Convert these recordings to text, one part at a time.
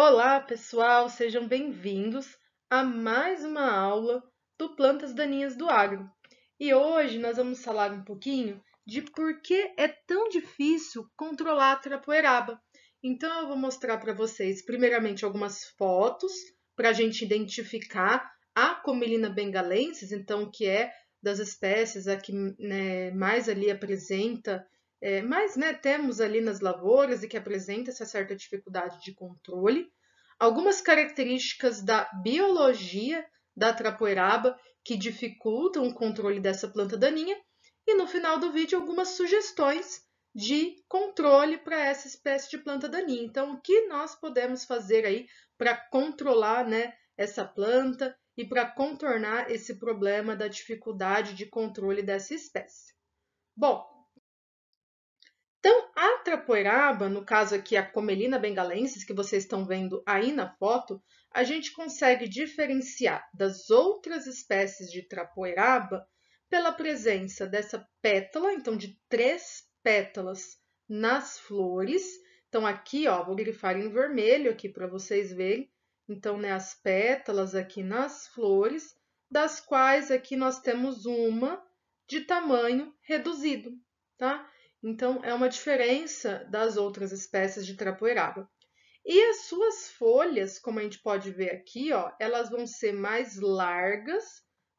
Olá, pessoal, sejam bem-vindos a mais uma aula do Plantas Daninhas do Agro. E hoje nós vamos falar um pouquinho de por que é tão difícil controlar a trapoeraba. Então, eu vou mostrar para vocês, primeiramente, algumas fotos para a gente identificar a comelina bengalensis, então, que é das espécies a que né, mais ali apresenta é, mas né, temos ali nas lavouras e que apresenta essa certa dificuldade de controle. Algumas características da biologia da trapoeraba que dificultam o controle dessa planta daninha. E no final do vídeo, algumas sugestões de controle para essa espécie de planta daninha. Então, o que nós podemos fazer aí para controlar né, essa planta e para contornar esse problema da dificuldade de controle dessa espécie? Bom, então, a Trapoeraba, no caso aqui a Comelina bengalensis, que vocês estão vendo aí na foto, a gente consegue diferenciar das outras espécies de Trapoeraba pela presença dessa pétala, então de três pétalas nas flores. Então, aqui, ó, vou grifar em vermelho aqui para vocês verem. Então, né, as pétalas aqui nas flores, das quais aqui nós temos uma de tamanho reduzido, tá? Então, é uma diferença das outras espécies de trapoeraba. E as suas folhas, como a gente pode ver aqui, ó, elas vão ser mais largas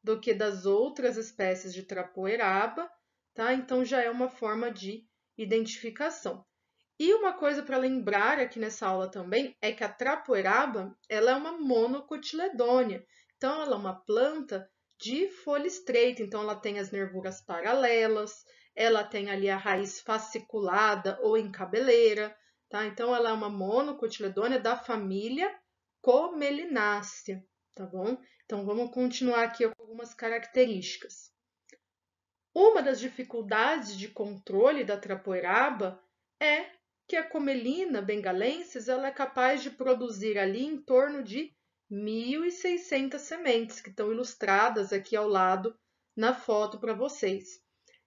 do que das outras espécies de trapoeraba, tá? Então, já é uma forma de identificação. E uma coisa para lembrar aqui nessa aula também é que a trapoeraba, ela é uma monocotiledônia. Então, ela é uma planta de folha estreita, então ela tem as nervuras paralelas, ela tem ali a raiz fasciculada ou em cabeleira, tá? Então, ela é uma monocotiledônea da família Comelinaceae, tá bom? Então, vamos continuar aqui com algumas características. Uma das dificuldades de controle da trapoeraba é que a comelina bengalensis ela é capaz de produzir ali em torno de 1.600 sementes, que estão ilustradas aqui ao lado na foto para vocês.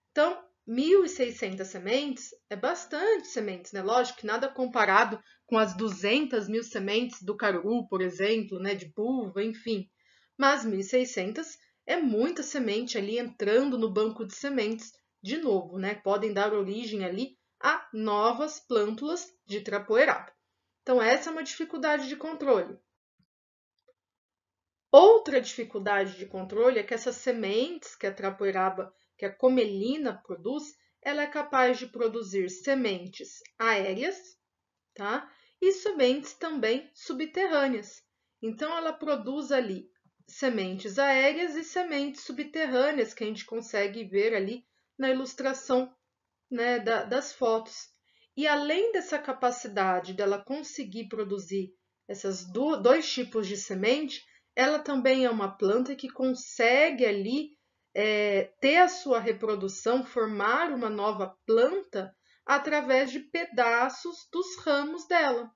Então, 1.600 sementes é bastante sementes, né? Lógico que nada comparado com as 200 mil sementes do caruru, por exemplo, né? De buva, enfim. Mas 1.600 é muita semente ali entrando no banco de sementes de novo, né? Podem dar origem ali a novas plântulas de trapoeraba. Então, essa é uma dificuldade de controle. Outra dificuldade de controle é que essas sementes que a trapoeraba que a comelina produz, ela é capaz de produzir sementes aéreas tá? e sementes também subterrâneas. Então, ela produz ali sementes aéreas e sementes subterrâneas, que a gente consegue ver ali na ilustração né, da, das fotos. E além dessa capacidade dela conseguir produzir esses do, dois tipos de semente, ela também é uma planta que consegue ali é, ter a sua reprodução, formar uma nova planta através de pedaços dos ramos dela.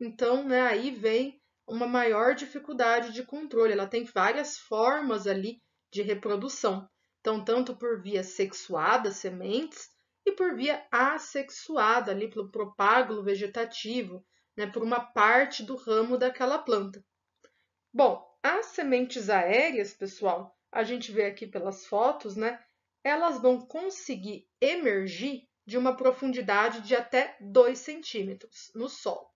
Então, né, aí vem uma maior dificuldade de controle. Ela tem várias formas ali de reprodução. Então, tanto por via sexuada, sementes, e por via assexuada, ali pelo propágulo vegetativo, né, por uma parte do ramo daquela planta. Bom, as sementes aéreas, pessoal, a gente vê aqui pelas fotos, né? Elas vão conseguir emergir de uma profundidade de até 2 centímetros no solo.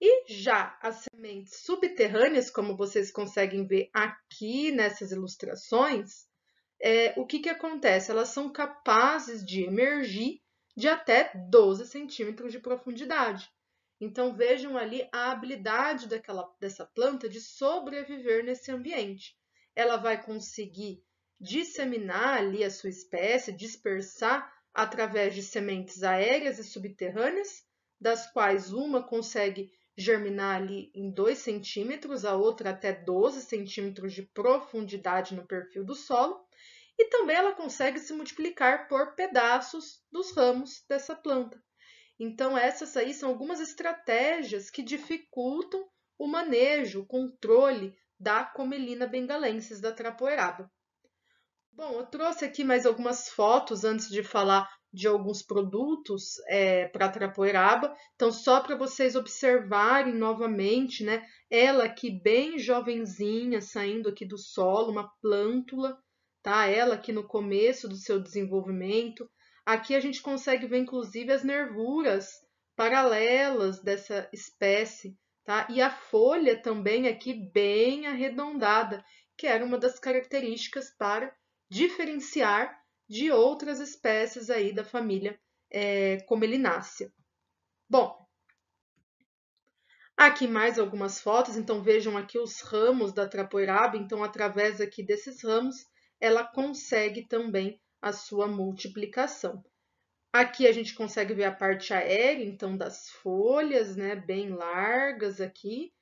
E já as sementes subterrâneas, como vocês conseguem ver aqui nessas ilustrações, é, o que, que acontece? Elas são capazes de emergir de até 12 centímetros de profundidade. Então vejam ali a habilidade daquela, dessa planta de sobreviver nesse ambiente ela vai conseguir disseminar ali a sua espécie, dispersar através de sementes aéreas e subterrâneas, das quais uma consegue germinar ali em 2 centímetros, a outra até 12 centímetros de profundidade no perfil do solo, e também ela consegue se multiplicar por pedaços dos ramos dessa planta. Então, essas aí são algumas estratégias que dificultam o manejo, o controle da Comelina bengalensis da Trapoeraba. Bom, eu trouxe aqui mais algumas fotos antes de falar de alguns produtos é, para Trapoeraba. Então, só para vocês observarem novamente, né? Ela aqui bem jovenzinha, saindo aqui do solo, uma plântula, tá? Ela aqui no começo do seu desenvolvimento. Aqui a gente consegue ver, inclusive, as nervuras paralelas dessa espécie, Tá? E a folha também aqui bem arredondada, que era uma das características para diferenciar de outras espécies aí da família é, Comelinácea. Bom, aqui mais algumas fotos, então vejam aqui os ramos da Trapoeraba, então através aqui desses ramos ela consegue também a sua multiplicação. Aqui a gente consegue ver a parte aérea, então, das folhas, né, bem largas aqui.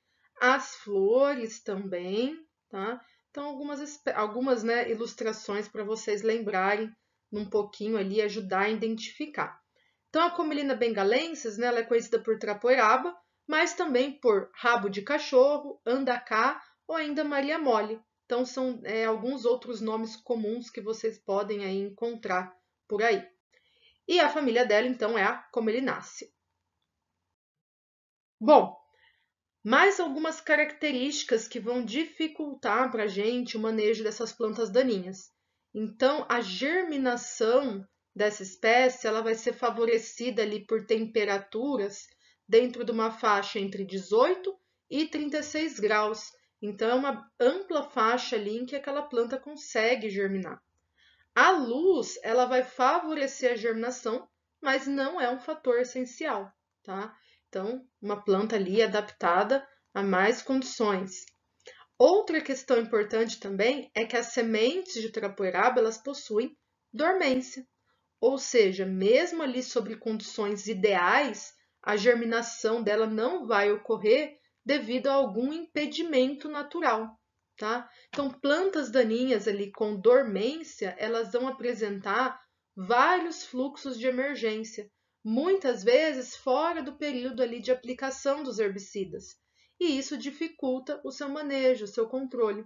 As flores também, tá? Então, algumas, algumas né, ilustrações para vocês lembrarem um pouquinho ali, ajudar a identificar. Então, a comelina bengalensis, né, ela é conhecida por trapoeraba, mas também por rabo de cachorro, andacá ou ainda Maria Mole. Então, são é, alguns outros nomes comuns que vocês podem aí encontrar por aí. E a família dela, então, é a como ele nasce. Bom, mais algumas características que vão dificultar para a gente o manejo dessas plantas daninhas. Então, a germinação dessa espécie ela vai ser favorecida ali por temperaturas dentro de uma faixa entre 18 e 36 graus. Então, é uma ampla faixa ali em que aquela planta consegue germinar. A luz, ela vai favorecer a germinação, mas não é um fator essencial, tá? Então, uma planta ali adaptada a mais condições. Outra questão importante também é que as sementes de trapoeraba, elas possuem dormência. Ou seja, mesmo ali sobre condições ideais, a germinação dela não vai ocorrer devido a algum impedimento natural tá? Então, plantas daninhas ali com dormência, elas vão apresentar vários fluxos de emergência, muitas vezes fora do período ali de aplicação dos herbicidas, e isso dificulta o seu manejo, o seu controle.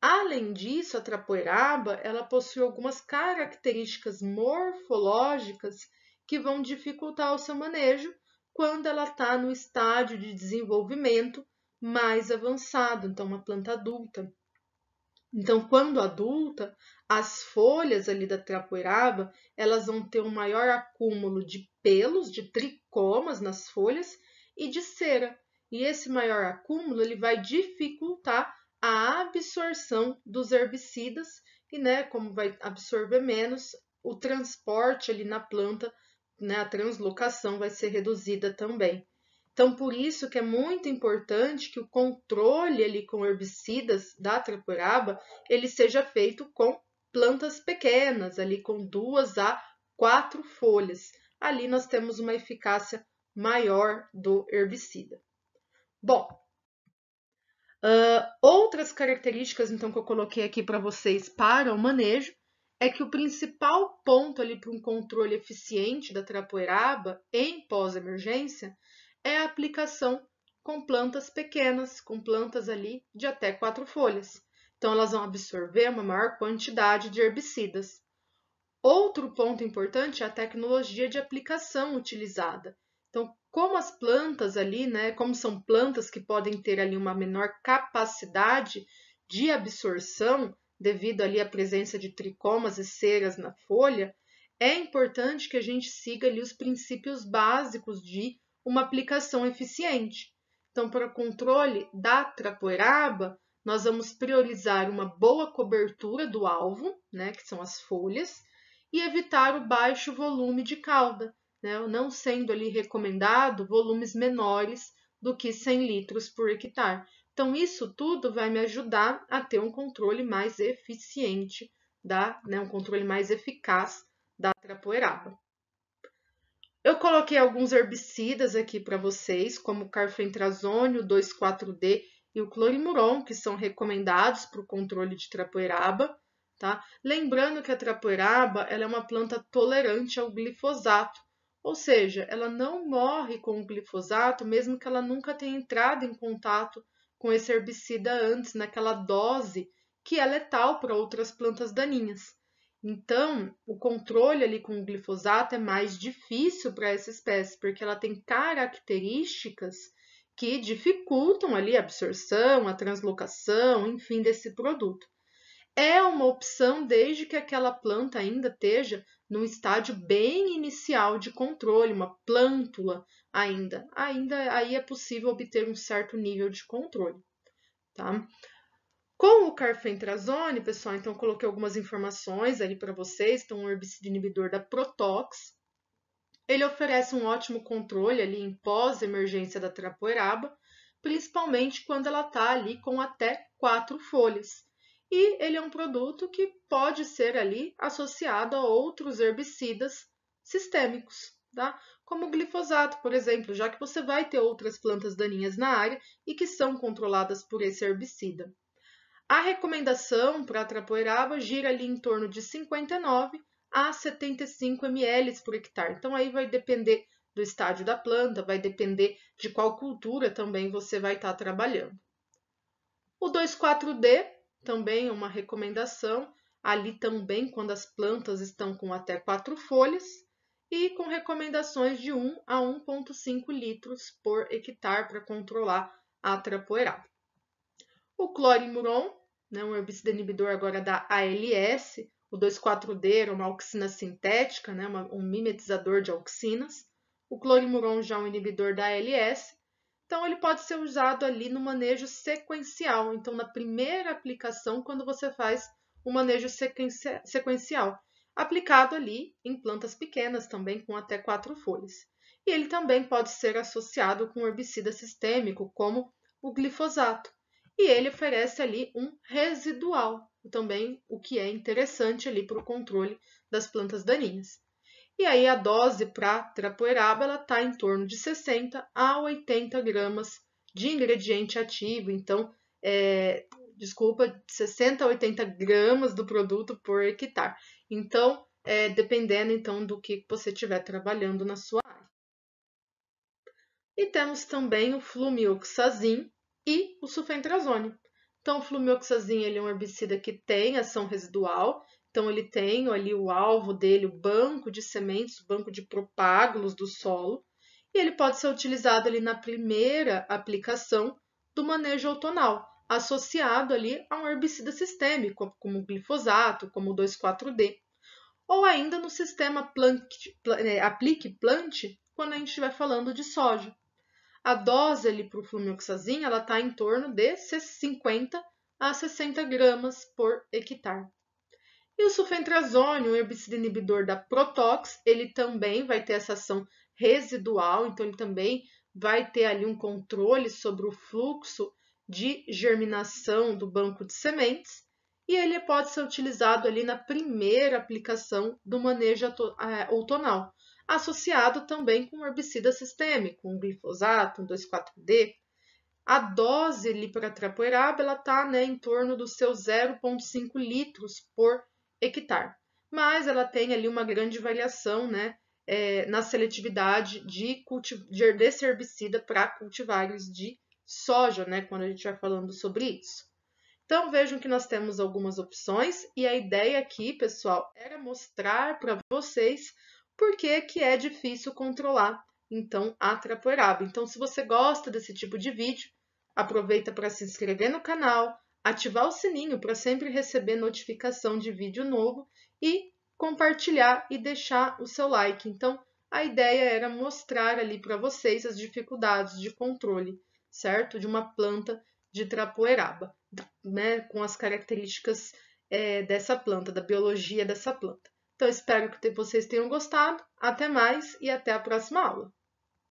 Além disso, a trapoeraba, ela possui algumas características morfológicas que vão dificultar o seu manejo quando ela está no estágio de desenvolvimento mais avançado, então uma planta adulta. Então, quando adulta, as folhas ali da trapoeraba, elas vão ter um maior acúmulo de pelos, de tricomas nas folhas e de cera. E esse maior acúmulo, ele vai dificultar a absorção dos herbicidas e, né, como vai absorver menos, o transporte ali na planta, né, a translocação vai ser reduzida também. Então, por isso que é muito importante que o controle ali com herbicidas da trapuraba, ele seja feito com plantas pequenas, ali com duas a quatro folhas. Ali nós temos uma eficácia maior do herbicida. Bom, uh, outras características então que eu coloquei aqui para vocês para o manejo é que o principal ponto ali para um controle eficiente da trapoeraba em pós-emergência é a aplicação com plantas pequenas, com plantas ali de até quatro folhas. Então, elas vão absorver uma maior quantidade de herbicidas. Outro ponto importante é a tecnologia de aplicação utilizada. Então, como as plantas ali, né, como são plantas que podem ter ali uma menor capacidade de absorção devido ali à presença de tricomas e ceras na folha, é importante que a gente siga ali os princípios básicos de uma aplicação eficiente. Então, para o controle da trapoeraba, nós vamos priorizar uma boa cobertura do alvo, né, que são as folhas, e evitar o baixo volume de cauda, né, não sendo ali recomendado volumes menores do que 100 litros por hectare. Então, isso tudo vai me ajudar a ter um controle mais eficiente, da, né, um controle mais eficaz da trapoeraba. Eu coloquei alguns herbicidas aqui para vocês, como o carfentrazone, o 2,4-D e o clorimuron, que são recomendados para o controle de trapoeraba. Tá? Lembrando que a trapoeraba ela é uma planta tolerante ao glifosato, ou seja, ela não morre com o glifosato, mesmo que ela nunca tenha entrado em contato com esse herbicida antes, naquela dose que é letal para outras plantas daninhas. Então, o controle ali com o glifosato é mais difícil para essa espécie, porque ela tem características que dificultam ali a absorção, a translocação, enfim, desse produto. É uma opção desde que aquela planta ainda esteja num estádio bem inicial de controle, uma plântula ainda. Ainda aí é possível obter um certo nível de controle, tá? Com o carfentrazone, pessoal, então coloquei algumas informações ali para vocês. Então, um herbicida inibidor da Protox. Ele oferece um ótimo controle ali em pós-emergência da trapoeraba, principalmente quando ela está ali com até quatro folhas. E ele é um produto que pode ser ali associado a outros herbicidas sistêmicos, tá? como o glifosato, por exemplo, já que você vai ter outras plantas daninhas na área e que são controladas por esse herbicida. A recomendação para a Trapoeraba gira ali em torno de 59 a 75 ml por hectare. Então, aí vai depender do estádio da planta, vai depender de qual cultura também você vai estar tá trabalhando. O 24D também é uma recomendação, ali também quando as plantas estão com até quatro folhas e com recomendações de 1 a 1,5 litros por hectare para controlar a trapoeraba. O clorimuron né, um herbicida inibidor agora da ALS, o 2,4-D uma auxina sintética, né, uma, um mimetizador de auxinas, o clorimuron já é um inibidor da ALS, então ele pode ser usado ali no manejo sequencial, então na primeira aplicação, quando você faz o manejo sequencial, aplicado ali em plantas pequenas também, com até quatro folhas. E ele também pode ser associado com herbicida sistêmico, como o glifosato, e ele oferece ali um residual, também o que é interessante ali para o controle das plantas daninhas. E aí a dose para trapoeraba está em torno de 60 a 80 gramas de ingrediente ativo, então é, desculpa, 60 a 80 gramas do produto por hectare. Então, é, dependendo então do que você estiver trabalhando na sua área. E temos também o flumioxazin, e o sulfentrazone. Então, o flumoxazin ele é um herbicida que tem ação residual, então ele tem ali o alvo dele, o banco de sementes, o banco de propágulos do solo, e ele pode ser utilizado ali na primeira aplicação do manejo outonal, associado ali a um herbicida sistêmico, como o glifosato, como o 2,4-D, ou ainda no sistema é, plant, aplique plante quando a gente estiver falando de soja a dose ali para o flumoxazin ela está em torno de 50 a 60 gramas por hectare. E o sulfentrazone, um herbicida inibidor da Protox, ele também vai ter essa ação residual, então ele também vai ter ali um controle sobre o fluxo de germinação do banco de sementes e ele pode ser utilizado ali na primeira aplicação do manejo é, outonal associado também com herbicida sistêmico, um glifosato, um 2,4-D. A dose lipotrapoeraba está né, em torno dos seus 0,5 litros por hectare, mas ela tem ali uma grande variação né, é, na seletividade de de, desse herbicida para cultivares de soja, né, quando a gente vai falando sobre isso. Então vejam que nós temos algumas opções e a ideia aqui, pessoal, era mostrar para vocês porque que é difícil controlar, então, a trapoeraba. Então, se você gosta desse tipo de vídeo, aproveita para se inscrever no canal, ativar o sininho para sempre receber notificação de vídeo novo e compartilhar e deixar o seu like. Então, a ideia era mostrar ali para vocês as dificuldades de controle, certo? De uma planta de trapoeraba, né? Com as características é, dessa planta, da biologia dessa planta. Então, espero que vocês tenham gostado. Até mais e até a próxima aula!